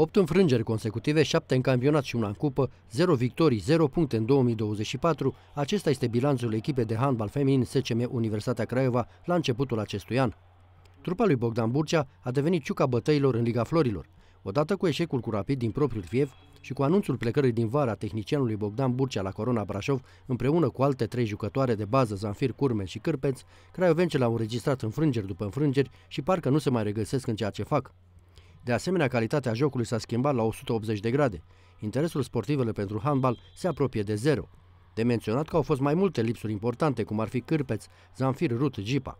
8 înfrângeri consecutive, 7 în campionat și una în cupă, 0 victorii, 0 puncte în 2024, acesta este bilanțul echipei de handbal feminin SCM Universitatea Craiova la începutul acestui an. Trupa lui Bogdan Burcea a devenit ciuca bătăilor în Liga Florilor. Odată cu eșecul cu rapid din propriul Fiev și cu anunțul plecării din vara tehnicianului Bogdan Burcea la Corona Brașov, împreună cu alte trei jucătoare de bază, Zanfir, Curmen și Cârpeț, craiovencele au înregistrat înfrângeri după înfrângeri și parcă nu se mai regăsesc în ceea ce fac. De asemenea, calitatea jocului s-a schimbat la 180 de grade. Interesul sportivelor pentru handbal se apropie de zero. De menționat că au fost mai multe lipsuri importante, cum ar fi cârpeț, zanfir, rut, gipa.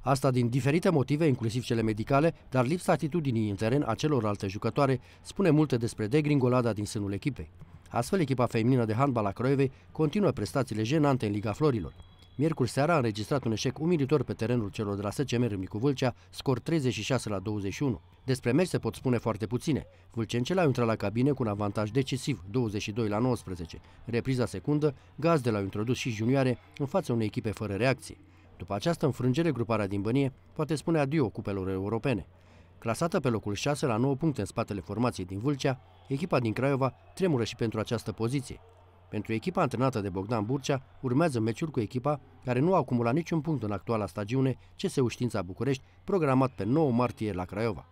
Asta din diferite motive, inclusiv cele medicale, dar lipsa atitudinii în teren a celorlalte jucătoare spune multe despre degringolada din sânul echipei. Astfel, echipa feminină de handbal a Croievei continuă prestațiile jenante în Liga Florilor. Miercuri seara a înregistrat un eșec umilitor pe terenul celor de la SCM Râmnicu Vâlcea, scor 36 la 21. Despre meci se pot spune foarte puține. Vâlcencele a intrat la cabine cu un avantaj decisiv, 22 la 19. repriza secundă, gazdele au introdus și junioare în fața unei echipe fără reacție. După această înfrângere, gruparea din Bănie poate spune adio cupelor europene. Clasată pe locul 6 la 9 puncte în spatele formației din Vâlcea, echipa din Craiova tremură și pentru această poziție. Pentru echipa antrenată de Bogdan Burcea, urmează meciul cu echipa care nu a acumulat niciun punct în actuala stagiune CSU Știința București, programat pe 9 martie la Craiova.